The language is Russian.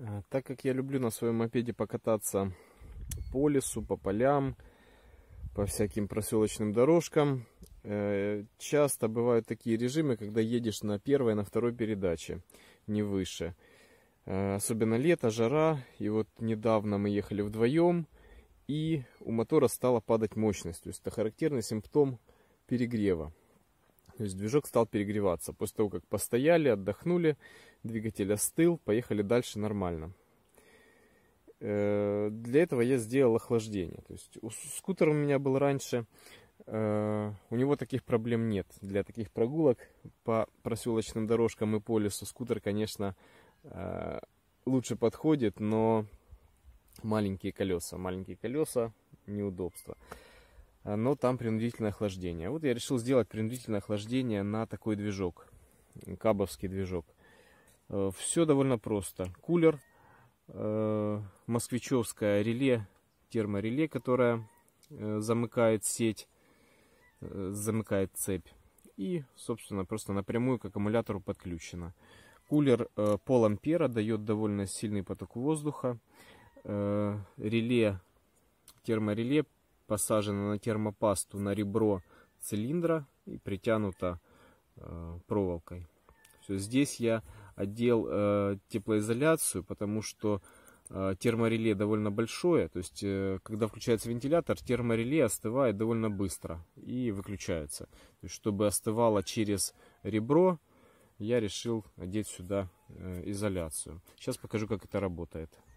Э, так как я люблю на своем мопеде покататься по лесу, по полям, по всяким проселочным дорожкам, э, часто бывают такие режимы, когда едешь на первой, на второй передаче, не выше. Э, особенно лето, жара, и вот недавно мы ехали вдвоем, и у мотора стала падать мощность. То есть это характерный симптом перегрева. То есть движок стал перегреваться. После того, как постояли, отдохнули, двигатель остыл, поехали дальше нормально. Э, для этого я сделал охлаждение. То есть у скутера у меня был раньше, э, у него таких проблем нет. Для таких прогулок по проселочным дорожкам и по лесу скутер, конечно, э, лучше подходит, но маленькие колеса, маленькие колеса, неудобства. А, но там принудительное охлаждение. Вот я решил сделать принудительное охлаждение на такой движок, кабовский движок. Э, Все довольно просто. Кулер, э, москвичевское реле, термореле, которое э, замыкает сеть, замыкает цепь. И, собственно, просто напрямую к аккумулятору подключено. Кулер пол ампера дает довольно сильный поток воздуха. Реле, термореле посажена на термопасту на ребро цилиндра и притянута э, проволокой. Все, здесь я отдел э, теплоизоляцию, потому что э, термореле довольно большое, то есть э, когда включается вентилятор, термореле остывает довольно быстро и выключается. То есть, чтобы остывало через ребро, я решил одеть сюда э, изоляцию. Сейчас покажу, как это работает.